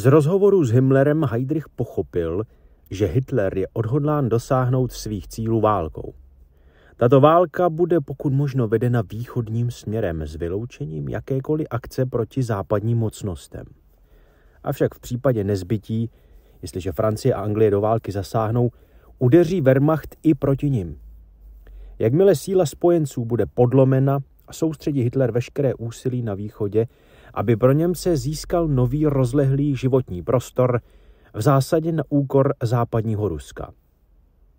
Z rozhovoru s Himmlerem Heydrich pochopil, že Hitler je odhodlán dosáhnout svých cílů válkou. Tato válka bude pokud možno vedena východním směrem s vyloučením jakékoliv akce proti západním mocnostem. Avšak v případě nezbytí, jestliže Francie a Anglie do války zasáhnou, udeří Wehrmacht i proti nim. Jakmile síla spojenců bude podlomena a soustředí Hitler veškeré úsilí na východě, aby pro Němce získal nový rozlehlý životní prostor, v zásadě na úkor západního Ruska.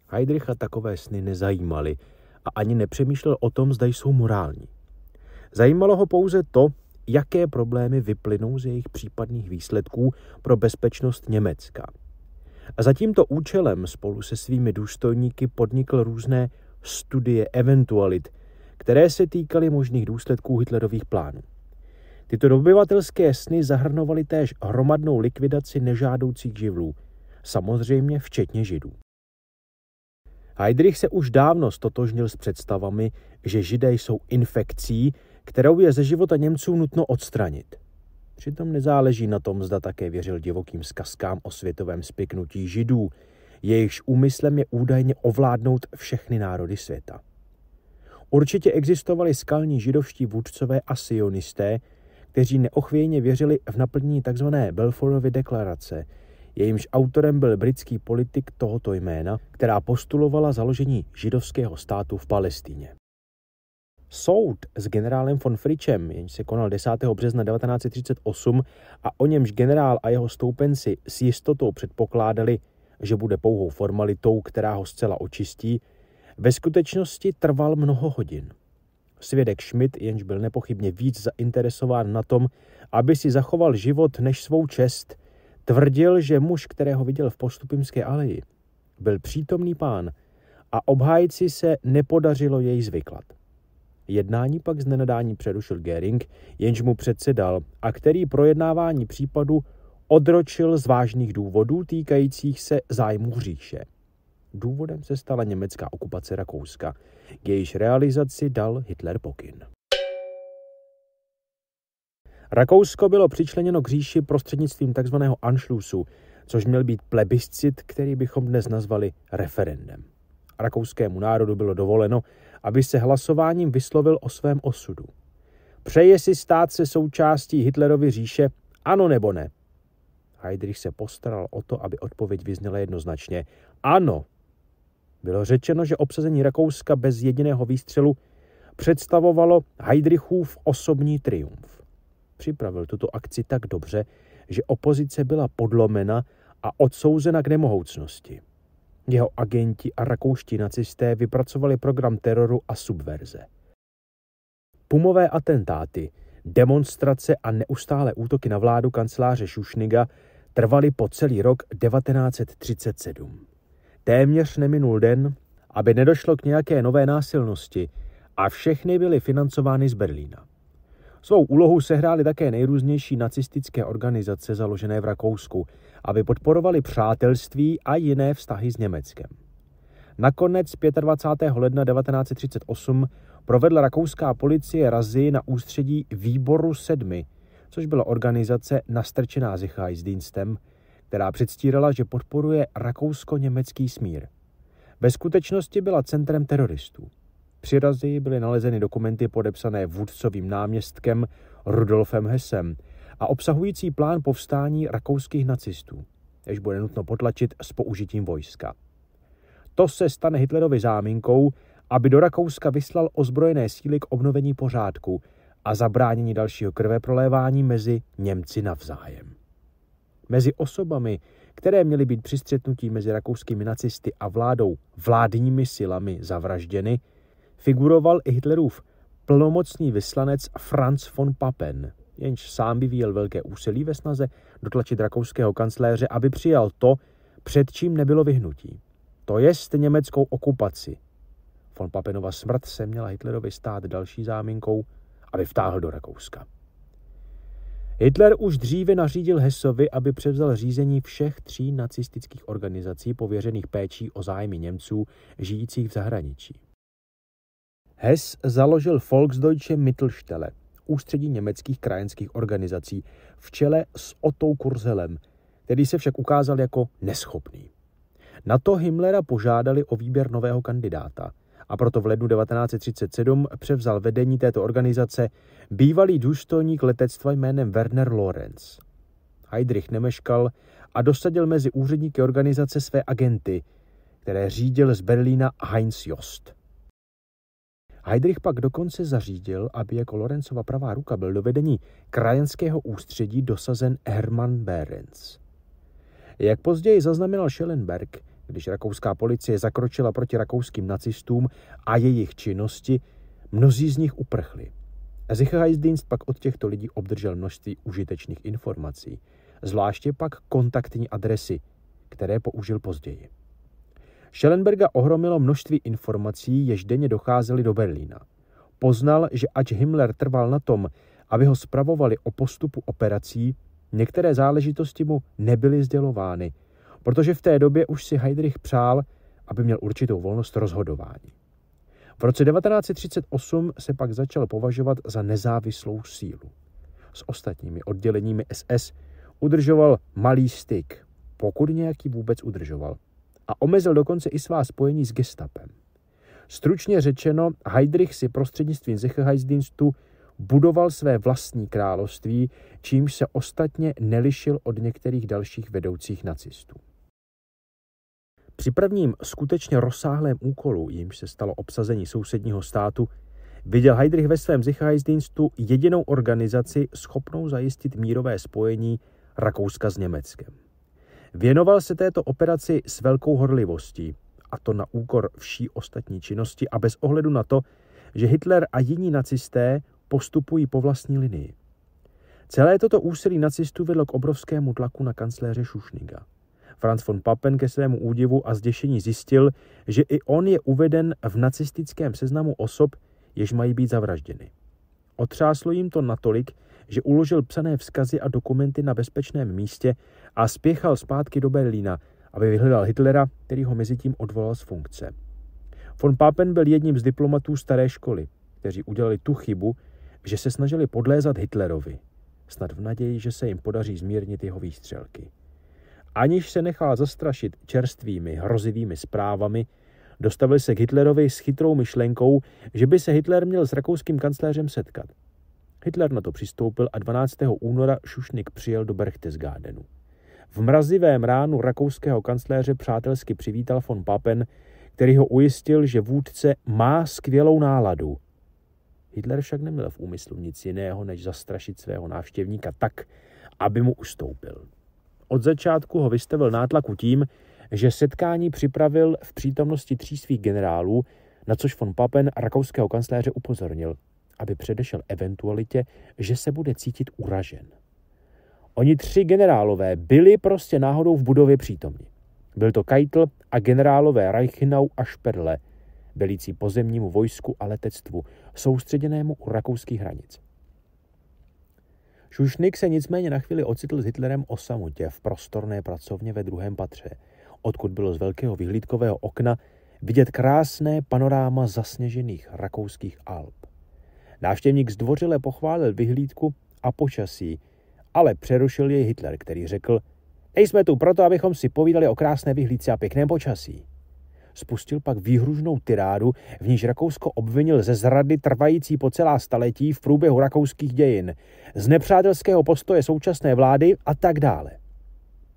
Heidricha takové sny nezajímaly a ani nepřemýšlel o tom, zda jsou morální. Zajímalo ho pouze to, jaké problémy vyplynou z jejich případných výsledků pro bezpečnost Německa. A za tímto účelem spolu se svými důstojníky podnikl různé studie eventualit, které se týkaly možných důsledků Hitlerových plánů. Tyto dobyvatelské sny zahrnovaly též hromadnou likvidaci nežádoucích živlů, samozřejmě včetně židů. Heidrich se už dávno stotožnil s představami, že židé jsou infekcí, kterou je ze života Němců nutno odstranit. Přitom nezáleží na tom, zda také věřil divokým zkazkám o světovém spiknutí židů, jejichž úmyslem je údajně ovládnout všechny národy světa. Určitě existovali skalní židovští vůdcové a sionisté, kteří neochvějně věřili v naplnění tzv. Belforovy deklarace, jejímž autorem byl britský politik tohoto jména, která postulovala založení židovského státu v Palestíně. Soud s generálem von Fritschem, jenž se konal 10. března 1938 a o němž generál a jeho stoupenci s jistotou předpokládali, že bude pouhou formalitou, která ho zcela očistí, ve skutečnosti trval mnoho hodin. Svědek Schmidt, jenž byl nepochybně víc zainteresován na tom, aby si zachoval život než svou čest, tvrdil, že muž, kterého viděl v postupimské aleji, byl přítomný pán a obhájci se nepodařilo jej zvyklat. Jednání pak z nenadání přerušil Gering, jenž mu předsedal a který projednávání případu odročil z vážných důvodů týkajících se zájmu říše. Důvodem se stala německá okupace Rakouska, k jejíž realizaci dal Hitler pokyn. Rakousko bylo přičleněno k říši prostřednictvím tzv. Anschlussu, což měl být plebiscit, který bychom dnes nazvali referendem. Rakouskému národu bylo dovoleno, aby se hlasováním vyslovil o svém osudu. Přeje si stát se součástí Hitlerovy říše, ano nebo ne? Heidrich se postaral o to, aby odpověď vyzněla jednoznačně ano bylo řečeno, že obsazení Rakouska bez jediného výstřelu představovalo Heidrichův osobní triumf. Připravil tuto akci tak dobře, že opozice byla podlomena a odsouzena k nemohoucnosti. Jeho agenti a rakouští nacisté vypracovali program teroru a subverze. Pumové atentáty, demonstrace a neustále útoky na vládu kanceláře Šušniga trvaly po celý rok 1937 téměř neminul den, aby nedošlo k nějaké nové násilnosti a všechny byly financovány z Berlína. Svou úlohu sehrály také nejrůznější nacistické organizace založené v Rakousku, aby podporovali přátelství a jiné vztahy s Německem. Nakonec 25. ledna 1938 provedla rakouská policie razy na ústředí Výboru sedmi, což byla organizace nastrčená ze která předstírala, že podporuje rakousko-německý smír. Ve skutečnosti byla centrem teroristů. Při razii byly nalezeny dokumenty podepsané vůdcovým náměstkem Rudolfem Hesem a obsahující plán povstání rakouských nacistů, jež bude nutno potlačit s použitím vojska. To se stane Hitlerovi záminkou, aby do Rakouska vyslal ozbrojené síly k obnovení pořádku a zabránění dalšího krveprolévání mezi Němci navzájem mezi osobami, které měly být při střetnutí mezi rakouskými nacisty a vládou vládními silami zavražděny, figuroval i Hitlerův plnomocný vyslanec Franz von Papen, jenž sám vyvíjel velké úsilí ve snaze dotlačit rakouského kancléře, aby přijal to, před čím nebylo vyhnutí. To jest německou okupaci. Von Papenova smrt se měla Hitlerovi stát další záminkou, aby vtáhl do Rakouska. Hitler už dříve nařídil Hesovi, aby převzal řízení všech tří nacistických organizací pověřených péčí o zájmy Němců žijících v zahraničí. Hess založil Volksdeutsche Mittelstelle, ústředí německých krajenských organizací, v čele s Otou Kurzelem, který se však ukázal jako neschopný. Na to Himmlera požádali o výběr nového kandidáta – a proto v lednu 1937 převzal vedení této organizace bývalý důstojník letectva jménem Werner Lorenz. Heidrich nemeškal a dosadil mezi úředníky organizace své agenty, které řídil z Berlína Heinz Jost. Heidrich pak dokonce zařídil, aby jako Lorenzova pravá ruka byl do vedení krajenského ústředí dosazen Hermann Behrens. Jak později zaznamenal Schellenberg, když rakouská policie zakročila proti rakouským nacistům a jejich činnosti, mnozí z nich uprchli. Sicherheitsdienst pak od těchto lidí obdržel množství užitečných informací, zvláště pak kontaktní adresy, které použil později. Schellenberga ohromilo množství informací, jež denně docházely do Berlína. Poznal, že ač Himmler trval na tom, aby ho spravovali o postupu operací, některé záležitosti mu nebyly sdělovány – protože v té době už si Heydrich přál, aby měl určitou volnost rozhodování. V roce 1938 se pak začal považovat za nezávislou sílu. S ostatními odděleními SS udržoval malý styk, pokud nějaký vůbec udržoval, a omezil dokonce i svá spojení s gestapem. Stručně řečeno, Heydrich si prostřednictvím Sicherheitsdienstu budoval své vlastní království, čímž se ostatně nelišil od některých dalších vedoucích nacistů. Při prvním skutečně rozsáhlém úkolu, jimž se stalo obsazení sousedního státu, viděl Heydrich ve svém Sicherheitsdienstu jedinou organizaci schopnou zajistit mírové spojení Rakouska s Německem. Věnoval se této operaci s velkou horlivostí, a to na úkor vší ostatní činnosti a bez ohledu na to, že Hitler a jiní nacisté postupují po vlastní linii. Celé toto úsilí nacistů vedlo k obrovskému tlaku na kancléře Šušniga. Franz von Papen ke svému údivu a zděšení zjistil, že i on je uveden v nacistickém seznamu osob, jež mají být zavražděny. Otřáslo jim to natolik, že uložil psané vzkazy a dokumenty na bezpečném místě a spěchal zpátky do Berlína, aby vyhledal Hitlera, který ho mezi tím odvolal z funkce. Von Papen byl jedním z diplomatů staré školy, kteří udělali tu chybu, že se snažili podlézat Hitlerovi, snad v naději, že se jim podaří zmírnit jeho výstřelky. Aniž se nechal zastrašit čerstvými hrozivými zprávami, dostavil se k Hitlerovi s chytrou myšlenkou, že by se Hitler měl s rakouským kancléřem setkat. Hitler na to přistoupil a 12. února Šušnik přijel do Berchtesgadenu. V mrazivém ránu rakouského kancléře přátelsky přivítal von Papen, který ho ujistil, že vůdce má skvělou náladu. Hitler však neměl v úmyslu nic jiného, než zastrašit svého návštěvníka tak, aby mu ustoupil. Od začátku ho vystavil nátlaku tím, že setkání připravil v přítomnosti tří svých generálů, na což von Papen rakouského kancléře upozornil, aby předešel eventualitě, že se bude cítit uražen. Oni tři generálové byli prostě náhodou v budově přítomni. Byl to Keitel a generálové Reichenau a Šperle, velící pozemnímu vojsku a letectvu, soustředěnému u rakouských hranic. Šušnik se nicméně na chvíli ocitl s Hitlerem o samotě v prostorné pracovně ve druhém patře, odkud bylo z velkého vyhlídkového okna vidět krásné panoráma zasněžených rakouských Alp. Návštěvník zdvořile pochválil vyhlídku a počasí, ale přerušil jej Hitler, který řekl, nejsme tu proto, abychom si povídali o krásné vyhlídce a pěkném počasí spustil pak výhružnou tirádu, v níž Rakousko obvinil ze zrady trvající po celá staletí v průběhu rakouských dějin, z nepřátelského postoje současné vlády a tak dále.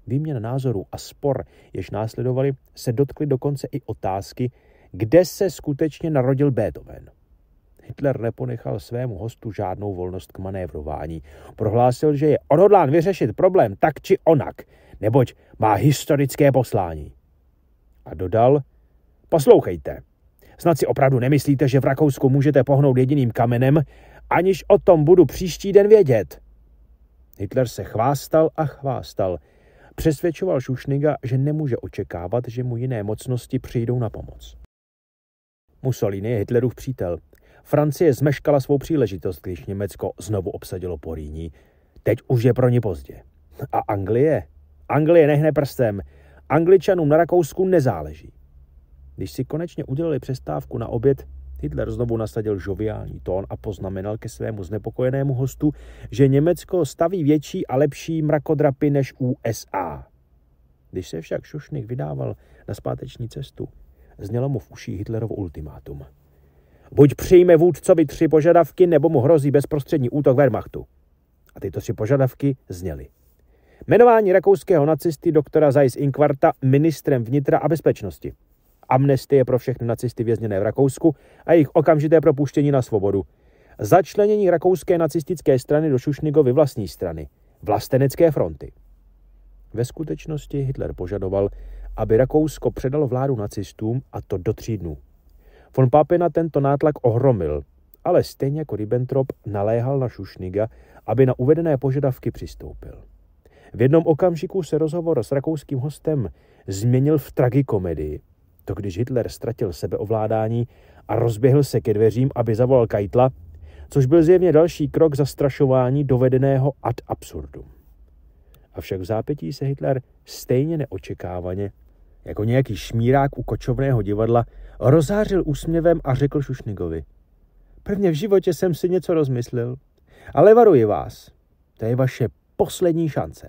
Výměna názorů a spor, jež následovali, se dotkly dokonce i otázky, kde se skutečně narodil Beethoven. Hitler neponechal svému hostu žádnou volnost k manévrování. Prohlásil, že je odhodlán vyřešit problém tak či onak, neboť má historické poslání. A dodal, Poslouchejte. Snad si opravdu nemyslíte, že v Rakousku můžete pohnout jediným kamenem, aniž o tom budu příští den vědět. Hitler se chvástal a chvástal. Přesvědčoval Šušniga, že nemůže očekávat, že mu jiné mocnosti přijdou na pomoc. Mussolini je Hitlerův přítel. Francie zmeškala svou příležitost, když Německo znovu obsadilo Poríní. Teď už je pro ně pozdě. A Anglie? Anglie nehne prstem. Angličanům na Rakousku nezáleží. Když si konečně udělali přestávku na oběd, Hitler znovu nasadil žoviální tón a poznamenal ke svému znepokojenému hostu, že Německo staví větší a lepší mrakodrapy než USA. Když se však Šušnik vydával na zpáteční cestu, znělo mu v uší Hitlerovo ultimátum. Buď přijme vůdcovi tři požadavky, nebo mu hrozí bezprostřední útok Wehrmachtu. A tyto tři požadavky zněly. Jmenování rakouského nacisty doktora Zeiss Inkvarta ministrem vnitra a bezpečnosti amnestie pro všechny nacisty vězněné v Rakousku a jejich okamžité propuštění na svobodu. Začlenění rakouské nacistické strany do Šušnigovy vlastní strany, vlastenecké fronty. Ve skutečnosti Hitler požadoval, aby Rakousko předalo vládu nacistům a to do tří dnů. Von Papena tento nátlak ohromil, ale stejně jako Ribbentrop naléhal na Šušniga, aby na uvedené požadavky přistoupil. V jednom okamžiku se rozhovor s rakouským hostem změnil v tragikomedii. To když Hitler ztratil sebeovládání a rozběhl se ke dveřím, aby zavolal Kajtla, což byl zjevně další krok zastrašování dovedeného ad absurdu. Avšak v zápětí se Hitler stejně neočekávaně, jako nějaký šmírák u kočovného divadla, rozářil úsměvem a řekl Šušnigovi. Prvně v životě jsem si něco rozmyslel, ale varuji vás, to je vaše poslední šance.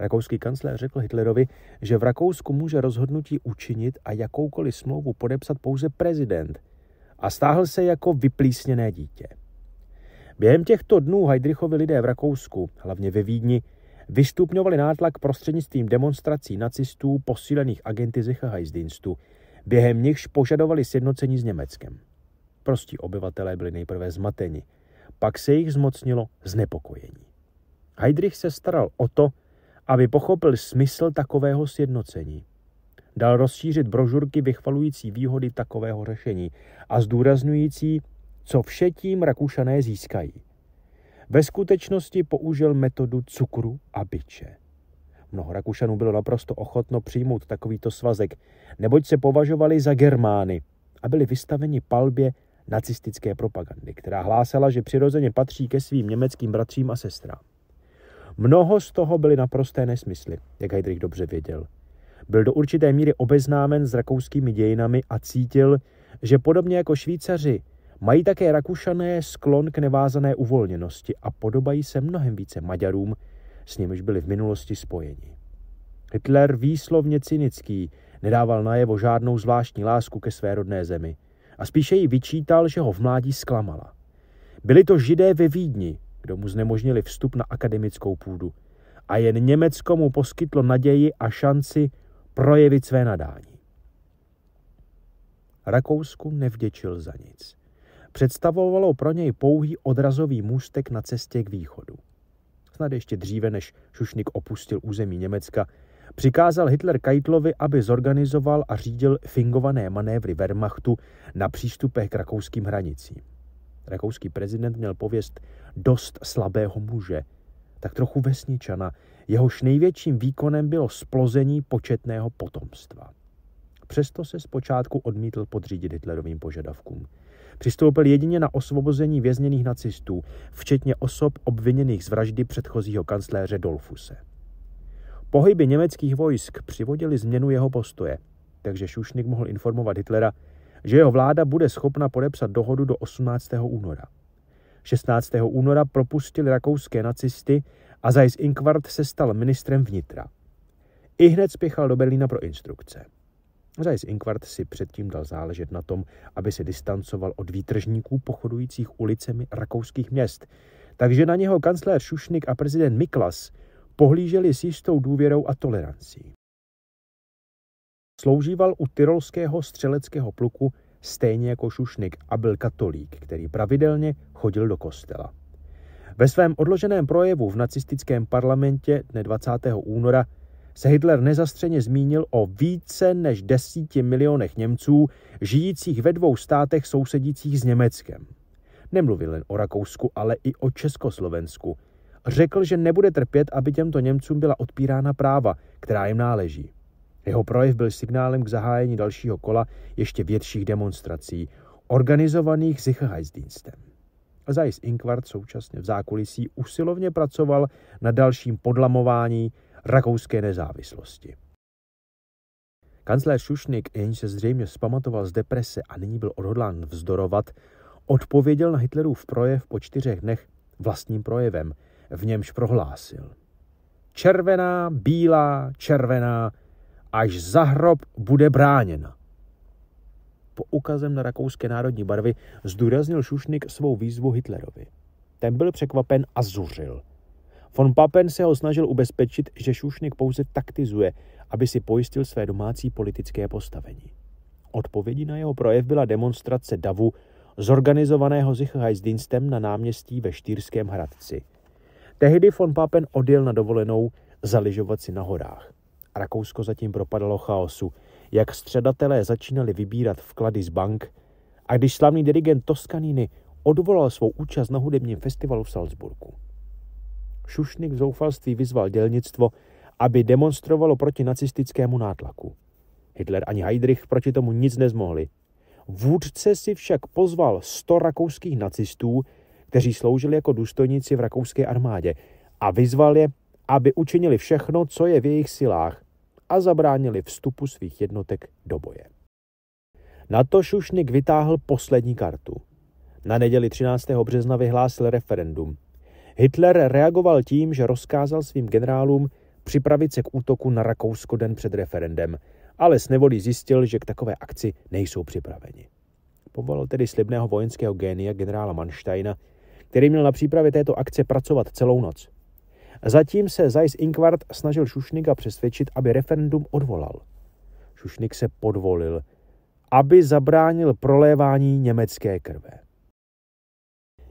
Rakouský kancléř řekl Hitlerovi, že v Rakousku může rozhodnutí učinit a jakoukoliv smlouvu podepsat pouze prezident a stáhl se jako vyplísněné dítě. Během těchto dnů Heidrichovi lidé v Rakousku, hlavně ve Vídni, vystupňovali nátlak prostřednictvím demonstrací nacistů posílených agenty Sicherheitsdienstu, během nichž požadovali sjednocení s Německem. Prostí obyvatelé byli nejprve zmateni, pak se jich zmocnilo znepokojení. Heidrich se staral o to, aby pochopil smysl takového sjednocení. Dal rozšířit brožurky vychvalující výhody takového řešení a zdůrazňující, co vše tím Rakušané získají. Ve skutečnosti použil metodu cukru a byče. Mnoho Rakušanů bylo naprosto ochotno přijmout takovýto svazek, neboť se považovali za Germány a byli vystaveni palbě nacistické propagandy, která hlásala, že přirozeně patří ke svým německým bratřím a sestrám. Mnoho z toho byly naprosté nesmysly, jak Heidrich dobře věděl. Byl do určité míry obeznámen s rakouskými dějinami a cítil, že podobně jako Švýcaři mají také Rakušané sklon k nevázané uvolněnosti a podobají se mnohem více Maďarům, s nimiž byli v minulosti spojeni. Hitler výslovně cynický nedával najevo žádnou zvláštní lásku ke své rodné zemi a spíše ji vyčítal, že ho v mládí zklamala. Byli to židé ve Vídni, kdo mu znemožnili vstup na akademickou půdu. A jen Německo mu poskytlo naději a šanci projevit své nadání. Rakousku nevděčil za nic. Představovalo pro něj pouhý odrazový můstek na cestě k východu. Snad ještě dříve, než Šušnik opustil území Německa, přikázal Hitler Keitlovi, aby zorganizoval a řídil fingované manévry Wehrmachtu na přístupech k rakouským hranicím. Rakouský prezident měl pověst dost slabého muže, tak trochu vesničana, jehož největším výkonem bylo splození početného potomstva. Přesto se zpočátku odmítl podřídit Hitlerovým požadavkům. Přistoupil jedině na osvobození vězněných nacistů, včetně osob obviněných z vraždy předchozího kancléře Dolfuse. Pohyby německých vojsk přivodily změnu jeho postoje, takže Šušnik mohl informovat Hitlera, že jeho vláda bude schopna podepsat dohodu do 18. února. 16. února propustili rakouské nacisty a Zeiss Inkvart se stal ministrem vnitra. I hned spěchal do Berlína pro instrukce. Zeiss Inkvart si předtím dal záležet na tom, aby se distancoval od výtržníků pochodujících ulicemi rakouských měst, takže na něho kancléř Šušnik a prezident Miklas pohlíželi s jistou důvěrou a tolerancí. Sloužíval u tyrolského střeleckého pluku stejně jako Šušnik a byl katolík, který pravidelně chodil do kostela. Ve svém odloženém projevu v nacistickém parlamentě dne 20. února se Hitler nezastřeně zmínil o více než desíti milionech Němců žijících ve dvou státech sousedících s Německem. Nemluvil jen o Rakousku, ale i o Československu. Řekl, že nebude trpět, aby těmto Němcům byla odpírána práva, která jim náleží. Jeho projev byl signálem k zahájení dalšího kola ještě větších demonstrací, organizovaných Sicherheitsdienstem. Zajs Inkvart současně v zákulisí usilovně pracoval na dalším podlamování rakouské nezávislosti. Kancléř Šušnik, jenž se zřejmě zpamatoval z deprese a nyní byl odhodlán vzdorovat, odpověděl na Hitlerův projev po čtyřech dnech vlastním projevem, v němž prohlásil. Červená, bílá, červená, až za hrob bude bráněna. ukazem na rakouské národní barvy zdůraznil Šušnik svou výzvu Hitlerovi. Ten byl překvapen a zuřil. Von Papen se ho snažil ubezpečit, že Šušnik pouze taktizuje, aby si pojistil své domácí politické postavení. Odpovědí na jeho projev byla demonstrace davu zorganizovaného Zichheisdienstem na náměstí ve Štýrském hradci. Tehdy von Papen odjel na dovolenou zaližovat si na horách. Rakousko zatím propadalo chaosu, jak středatelé začínali vybírat vklady z bank a když slavný dirigent Toskaniny odvolal svou účast na hudebním festivalu v Salzburgu. Šušnik v zoufalství vyzval dělnictvo, aby demonstrovalo proti nacistickému nátlaku. Hitler ani Heydrich proti tomu nic nezmohli. Vůdce si však pozval 100 rakouských nacistů, kteří sloužili jako důstojníci v rakouské armádě a vyzval je, aby učinili všechno, co je v jejich silách a zabránili vstupu svých jednotek do boje. Na to Šušnik vytáhl poslední kartu. Na neděli 13. března vyhlásil referendum. Hitler reagoval tím, že rozkázal svým generálům připravit se k útoku na Rakousko den před referendem, ale s nevolí zjistil, že k takové akci nejsou připraveni. Povolal tedy slibného vojenského génia generála Mansteina, který měl na přípravě této akce pracovat celou noc. Zatím se Zeiss Inkvart snažil Šušnika přesvědčit, aby referendum odvolal. Šušnik se podvolil, aby zabránil prolévání německé krve.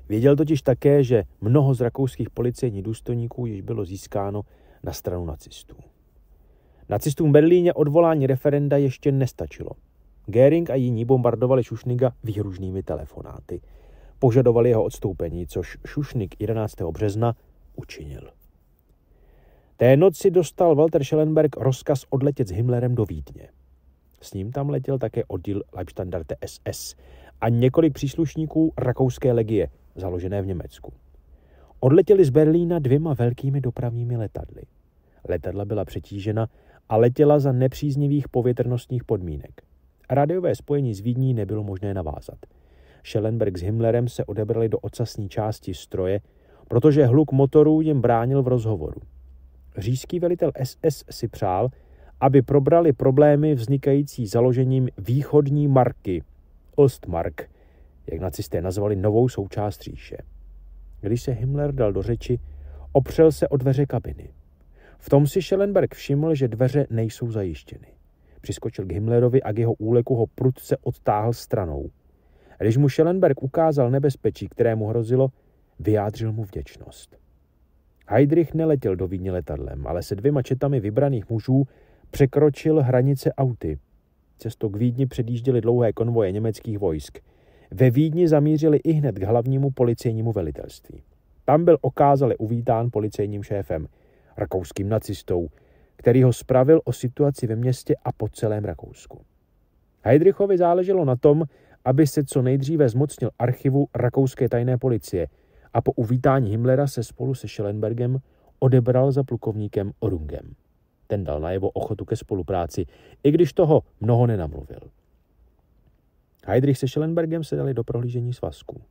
Věděl totiž také, že mnoho z rakouských policejních důstojníků již bylo získáno na stranu nacistů. Nacistům v Berlíně odvolání referenda ještě nestačilo. Göring a jiní bombardovali Šušniga výhružnými telefonáty. Požadovali jeho odstoupení, což Šušnik 11. března učinil. Té noci dostal Walter Schellenberg rozkaz odletět s Himmlerem do Vídně. S ním tam letěl také oddíl Leibstandarte SS a několik příslušníků rakouské legie, založené v Německu. Odletěli z Berlína dvěma velkými dopravními letadly. Letadla byla přetížena a letěla za nepříznivých povětrnostních podmínek. Radiové spojení s Vídní nebylo možné navázat. Schellenberg s Himmlerem se odebrali do ocasní části stroje, protože hluk motorů jim bránil v rozhovoru říšský velitel SS si přál, aby probrali problémy vznikající založením východní marky, Ostmark, jak nacisté nazvali novou součást říše. Když se Himmler dal do řeči, opřel se o dveře kabiny. V tom si Schellenberg všiml, že dveře nejsou zajištěny. Přiskočil k Himmlerovi a k jeho úleku ho prudce odtáhl stranou. Když mu Schellenberg ukázal nebezpečí, které mu hrozilo, vyjádřil mu vděčnost. Heidrich neletěl do Vídně letadlem, ale se dvěma četami vybraných mužů překročil hranice auty. Cesto k Vídni předjížděly dlouhé konvoje německých vojsk. Ve Vídni zamířili i hned k hlavnímu policejnímu velitelství. Tam byl okázale uvítán policejním šéfem, rakouským nacistou, který ho spravil o situaci ve městě a po celém Rakousku. Heidrichovi záleželo na tom, aby se co nejdříve zmocnil archivu rakouské tajné policie – a po uvítání Himmlera se spolu se Schellenbergem odebral za plukovníkem Orungem. Ten dal najevo ochotu ke spolupráci, i když toho mnoho nenamluvil. Heidrich se Schellenbergem se dali do prohlížení svazků.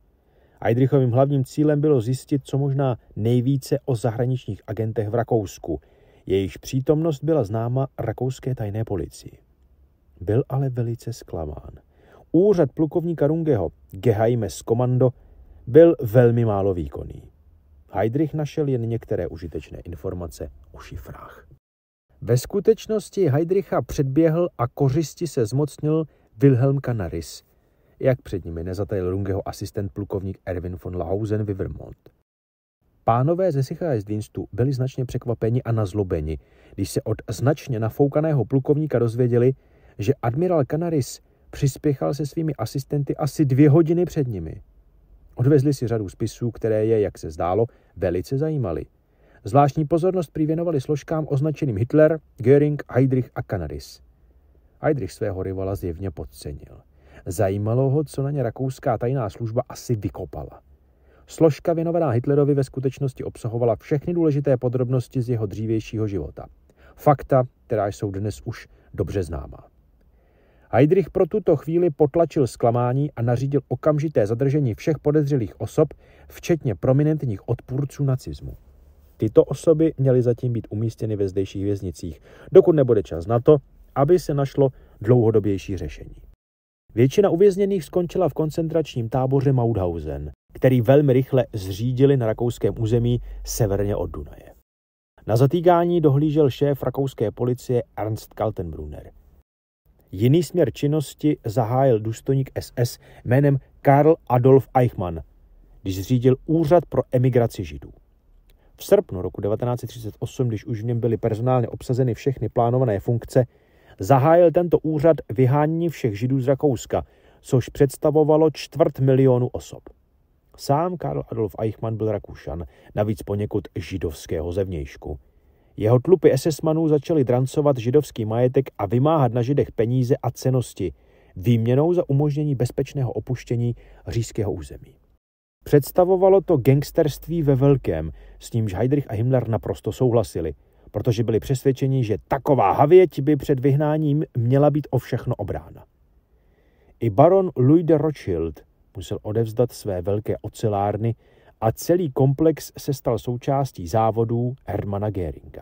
Heidrichovým hlavním cílem bylo zjistit co možná nejvíce o zahraničních agentech v Rakousku. Jejich přítomnost byla známa rakouské tajné policii. Byl ale velice zklamán. Úřad plukovníka Rungeho, Geheime z komando, byl velmi málo výkonný. Heidrich našel jen některé užitečné informace o šifrách. Ve skutečnosti Heidricha předběhl a kořisti se zmocnil Wilhelm Canaris, jak před nimi nezatajil Rungeho asistent plukovník Erwin von Lausen ve Vermont. Pánové ze Sicherheitsdienstu byli značně překvapeni a nazlobeni, když se od značně nafoukaného plukovníka dozvěděli, že admirál Canaris přispěchal se svými asistenty asi dvě hodiny před nimi. Odvezli si řadu spisů, které je, jak se zdálo, velice zajímaly. Zvláštní pozornost přivěnovali složkám označeným Hitler, Göring, Heydrich a Canaris. Heydrich svého rivala zjevně podcenil. Zajímalo ho, co na ně rakouská tajná služba asi vykopala. Složka věnovaná Hitlerovi ve skutečnosti obsahovala všechny důležité podrobnosti z jeho dřívějšího života. Fakta, která jsou dnes už dobře známá. Heidrich pro tuto chvíli potlačil zklamání a nařídil okamžité zadržení všech podezřelých osob, včetně prominentních odpůrců nacismu. Tyto osoby měly zatím být umístěny ve zdejších věznicích, dokud nebude čas na to, aby se našlo dlouhodobější řešení. Většina uvězněných skončila v koncentračním táboře Mauthausen, který velmi rychle zřídili na rakouském území severně od Dunaje. Na zatýkání dohlížel šéf rakouské policie Ernst Kaltenbrunner. Jiný směr činnosti zahájil důstojník SS jménem Karl Adolf Eichmann, když zřídil Úřad pro emigraci Židů. V srpnu roku 1938, když už v něm byly personálně obsazeny všechny plánované funkce, zahájil tento úřad vyhánění všech Židů z Rakouska, což představovalo čtvrt milionu osob. Sám Karl Adolf Eichmann byl Rakušan, navíc poněkud židovského zevnějšku. Jeho tlupy esesmanů začaly drancovat židovský majetek a vymáhat na židech peníze a cenosti, výměnou za umožnění bezpečného opuštění říšského území. Představovalo to gangsterství ve velkém, s nímž Heidrich a Himmler naprosto souhlasili, protože byli přesvědčeni, že taková havěť by před vyhnáním měla být o všechno obrána. I baron Louis de Rothschild musel odevzdat své velké ocelárny, a celý komplex se stal součástí závodů Hermana Geringa.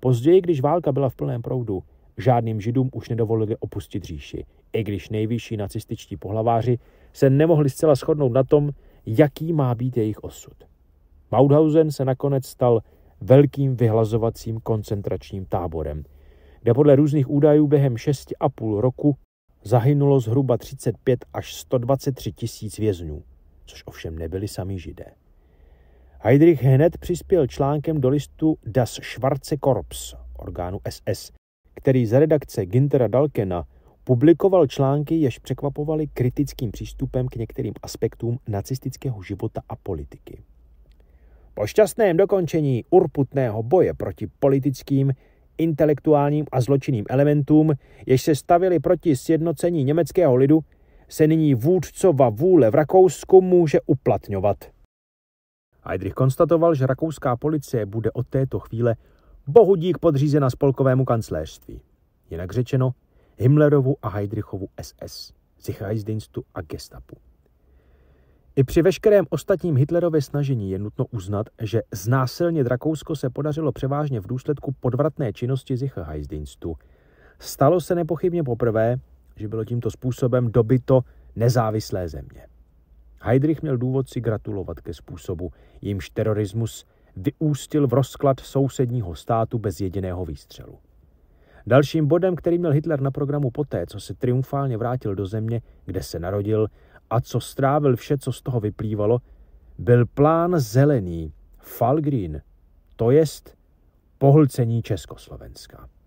Později, když válka byla v plném proudu, žádným židům už nedovolili opustit říši, i když nejvyšší nacističtí pohlaváři se nemohli zcela shodnout na tom, jaký má být jejich osud. Mauthausen se nakonec stal velkým vyhlazovacím koncentračním táborem, kde podle různých údajů během 6,5 roku zahynulo zhruba 35 až 123 tisíc vězňů což ovšem nebyli sami židé. Heidrich hned přispěl článkem do listu Das Schwarze Korps, orgánu SS, který z redakce Gintera Dalkena publikoval články, jež překvapovaly kritickým přístupem k některým aspektům nacistického života a politiky. Po šťastném dokončení urputného boje proti politickým, intelektuálním a zločinným elementům, jež se stavili proti sjednocení německého lidu, se nyní vůdcova vůle v Rakousku může uplatňovat. Heidrich konstatoval, že rakouská policie bude od této chvíle bohudík podřízena spolkovému kancléřství. Jinak řečeno Himmlerovu a Heidrichovu SS, Sicherheitsdienstu a Gestapu. I při veškerém ostatním Hitlerově snažení je nutno uznat, že znásilnit Rakousko se podařilo převážně v důsledku podvratné činnosti Sicherheitsdienstu. Stalo se nepochybně poprvé, že bylo tímto způsobem dobyto nezávislé země. Heidrich měl důvod si gratulovat ke způsobu, jimž terorismus vyústil v rozklad sousedního státu bez jediného výstřelu. Dalším bodem, který měl Hitler na programu poté, co se triumfálně vrátil do země, kde se narodil a co strávil vše, co z toho vyplývalo, byl plán zelený, Fall Green, to jest pohlcení Československa.